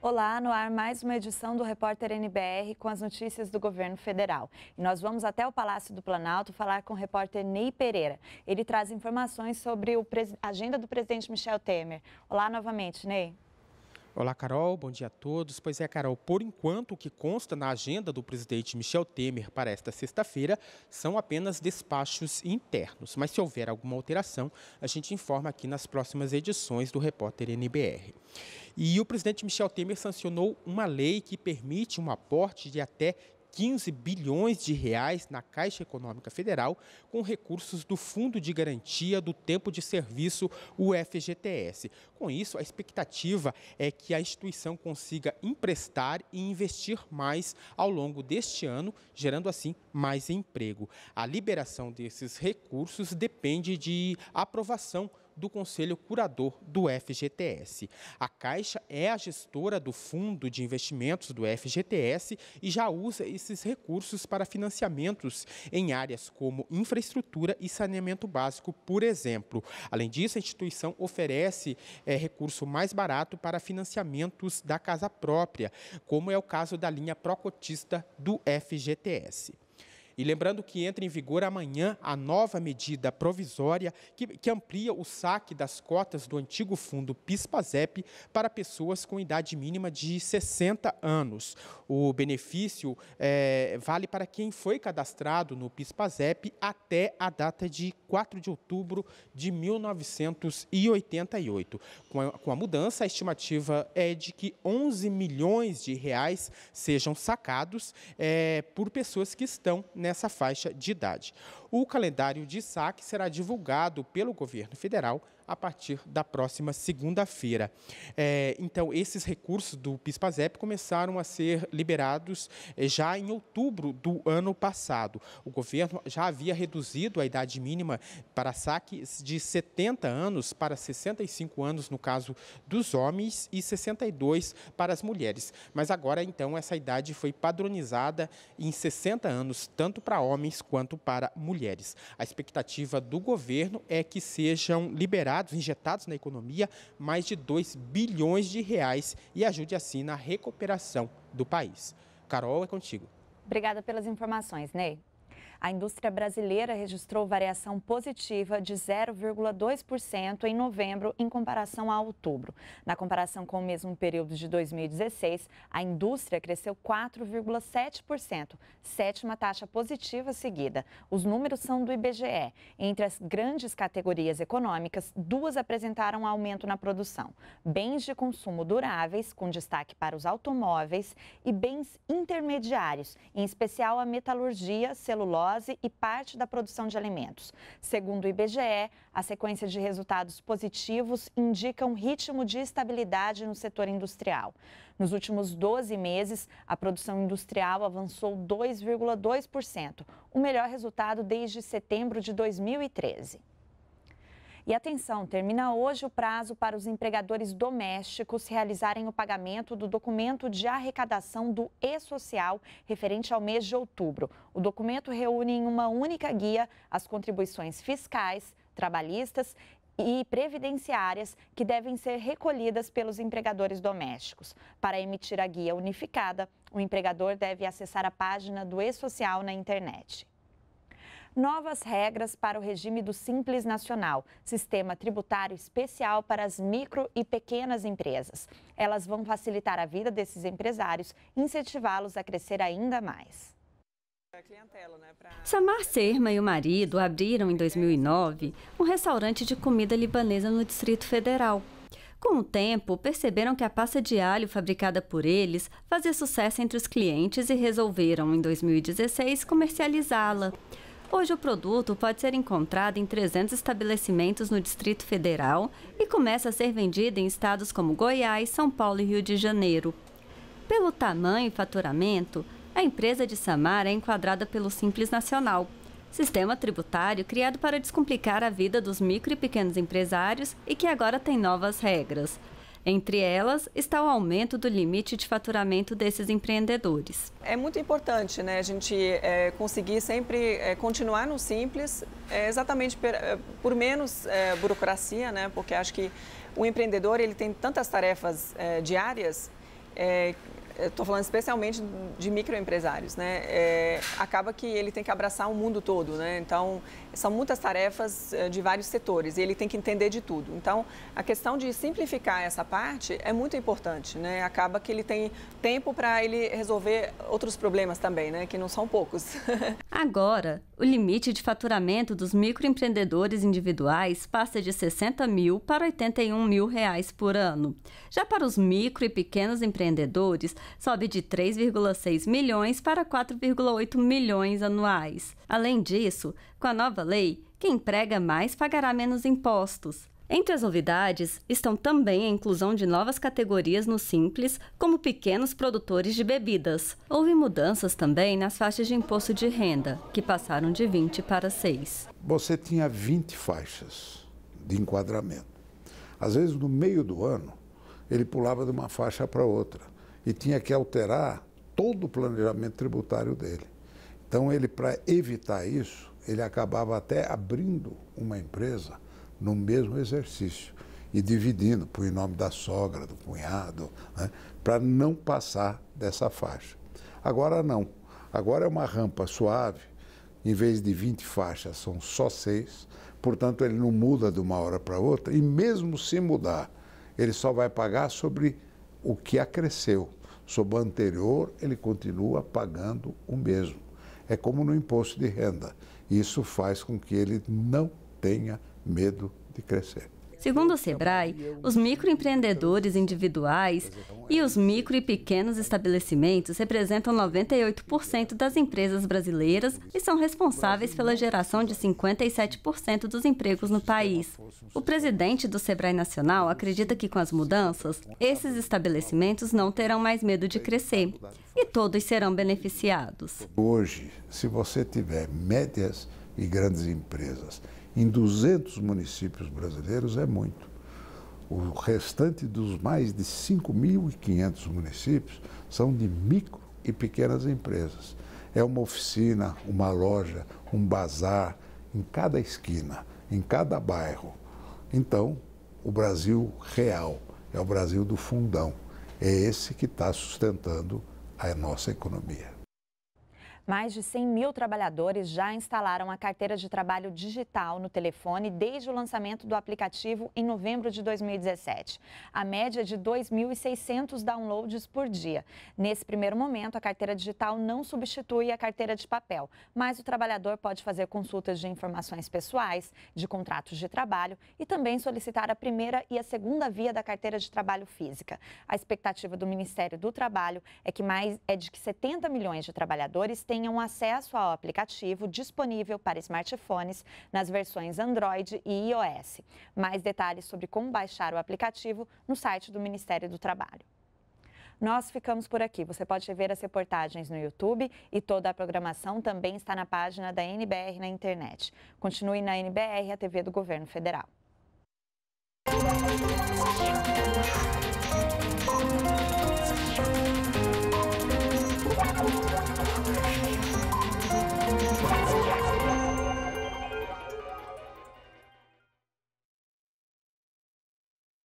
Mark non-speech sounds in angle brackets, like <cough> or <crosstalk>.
Olá, no ar mais uma edição do Repórter NBR com as notícias do governo federal. E nós vamos até o Palácio do Planalto falar com o repórter Ney Pereira. Ele traz informações sobre a agenda do presidente Michel Temer. Olá novamente, Ney. Olá, Carol. Bom dia a todos. Pois é, Carol, por enquanto, o que consta na agenda do presidente Michel Temer para esta sexta-feira são apenas despachos internos. Mas se houver alguma alteração, a gente informa aqui nas próximas edições do Repórter NBR. E o presidente Michel Temer sancionou uma lei que permite um aporte de até 15 bilhões de reais na Caixa Econômica Federal com recursos do Fundo de Garantia do Tempo de Serviço, o FGTS. Com isso, a expectativa é que a instituição consiga emprestar e investir mais ao longo deste ano, gerando assim mais emprego. A liberação desses recursos depende de aprovação do Conselho Curador do FGTS. A Caixa é a gestora do Fundo de Investimentos do FGTS e já usa esses recursos para financiamentos em áreas como infraestrutura e saneamento básico, por exemplo. Além disso, a instituição oferece é, recurso mais barato para financiamentos da casa própria, como é o caso da linha Procotista do FGTS. E lembrando que entra em vigor amanhã a nova medida provisória que, que amplia o saque das cotas do antigo fundo PIS-PASEP para pessoas com idade mínima de 60 anos. O benefício é, vale para quem foi cadastrado no PIS-PASEP até a data de 4 de outubro de 1988. Com a, com a mudança, a estimativa é de que 11 milhões de reais sejam sacados é, por pessoas que estão nessa nessa faixa de idade. O calendário de saque será divulgado pelo governo federal a partir da próxima segunda-feira. É, então, esses recursos do PIS-PASEP começaram a ser liberados é, já em outubro do ano passado. O governo já havia reduzido a idade mínima para saques de 70 anos para 65 anos, no caso dos homens, e 62 para as mulheres. Mas agora, então, essa idade foi padronizada em 60 anos, tanto para homens quanto para mulheres. A expectativa do governo é que sejam liberados injetados na economia mais de 2 bilhões de reais e ajude assim na recuperação do país. Carol, é contigo. Obrigada pelas informações, Ney. A indústria brasileira registrou variação positiva de 0,2% em novembro em comparação a outubro. Na comparação com o mesmo período de 2016, a indústria cresceu 4,7%, sétima taxa positiva seguida. Os números são do IBGE. Entre as grandes categorias econômicas, duas apresentaram aumento na produção: bens de consumo duráveis, com destaque para os automóveis, e bens intermediários, em especial a metalurgia, celulose celulose e parte da produção de alimentos. Segundo o IBGE, a sequência de resultados positivos indica um ritmo de estabilidade no setor industrial. Nos últimos 12 meses, a produção industrial avançou 2,2%, o melhor resultado desde setembro de 2013. E atenção, termina hoje o prazo para os empregadores domésticos realizarem o pagamento do documento de arrecadação do E-Social referente ao mês de outubro. O documento reúne em uma única guia as contribuições fiscais, trabalhistas e previdenciárias que devem ser recolhidas pelos empregadores domésticos. Para emitir a guia unificada, o empregador deve acessar a página do E-Social na internet novas regras para o regime do Simples Nacional, sistema tributário especial para as micro e pequenas empresas. Elas vão facilitar a vida desses empresários incentivá-los a crescer ainda mais. Samar Serma e o marido abriram em 2009 um restaurante de comida libanesa no Distrito Federal. Com o tempo, perceberam que a pasta de alho fabricada por eles fazia sucesso entre os clientes e resolveram, em 2016, comercializá-la. Hoje o produto pode ser encontrado em 300 estabelecimentos no Distrito Federal e começa a ser vendido em estados como Goiás, São Paulo e Rio de Janeiro. Pelo tamanho e faturamento, a empresa de Samar é enquadrada pelo Simples Nacional, sistema tributário criado para descomplicar a vida dos micro e pequenos empresários e que agora tem novas regras. Entre elas está o aumento do limite de faturamento desses empreendedores. É muito importante né, a gente é, conseguir sempre é, continuar no simples, é, exatamente per, é, por menos é, burocracia, né, porque acho que o empreendedor ele tem tantas tarefas é, diárias é, estou eh, falando especialmente de microempresários, né? É, acaba que ele tem que abraçar o mundo todo, né? Então, são muitas tarefas eh, de vários setores e ele tem que entender de tudo. Então, a questão de simplificar essa parte é muito importante, né? Acaba que ele tem tempo para ele resolver outros problemas também, né? Que não são poucos. <laughs> Agora, o limite de faturamento dos microempreendedores individuais passa de 60 mil para 81 mil reais por ano. Já para os micro e pequenos empreendedores, sobe de 3,6 milhões para 4,8 milhões anuais. Além disso, com a nova lei, quem emprega mais pagará menos impostos. Entre as novidades estão também a inclusão de novas categorias no Simples, como pequenos produtores de bebidas. Houve mudanças também nas faixas de imposto de renda, que passaram de 20 para 6. Você tinha 20 faixas de enquadramento. Às vezes, no meio do ano, ele pulava de uma faixa para outra e tinha que alterar todo o planejamento tributário dele. Então, ele, para evitar isso, ele acabava até abrindo uma empresa no mesmo exercício e dividindo, por em nome da sogra, do cunhado, né, para não passar dessa faixa. Agora não. Agora é uma rampa suave, em vez de 20 faixas, são só seis, portanto ele não muda de uma hora para outra, e mesmo se mudar, ele só vai pagar sobre o que acresceu sob o anterior, ele continua pagando o mesmo. É como no imposto de renda. Isso faz com que ele não tenha medo de crescer. Segundo o Sebrae, os microempreendedores individuais e os micro e pequenos estabelecimentos representam 98% das empresas brasileiras e são responsáveis pela geração de 57% dos empregos no país. O presidente do Sebrae Nacional acredita que com as mudanças, esses estabelecimentos não terão mais medo de crescer e todos serão beneficiados. Hoje, se você tiver médias e grandes empresas em 200 municípios brasileiros é muito. O restante dos mais de 5.500 municípios são de micro e pequenas empresas. É uma oficina, uma loja, um bazar em cada esquina, em cada bairro. Então, o Brasil real é o Brasil do fundão. É esse que está sustentando a nossa economia. Mais de 100 mil trabalhadores já instalaram a carteira de trabalho digital no telefone desde o lançamento do aplicativo em novembro de 2017. A média é de 2.600 downloads por dia. Nesse primeiro momento, a carteira digital não substitui a carteira de papel, mas o trabalhador pode fazer consultas de informações pessoais, de contratos de trabalho e também solicitar a primeira e a segunda via da carteira de trabalho física. A expectativa do Ministério do Trabalho é que mais é de que 70 milhões de trabalhadores tenham tenham acesso ao aplicativo disponível para smartphones nas versões Android e iOS. Mais detalhes sobre como baixar o aplicativo no site do Ministério do Trabalho. Nós ficamos por aqui. Você pode ver as reportagens no YouTube e toda a programação também está na página da NBR na internet. Continue na NBR, a TV do Governo Federal.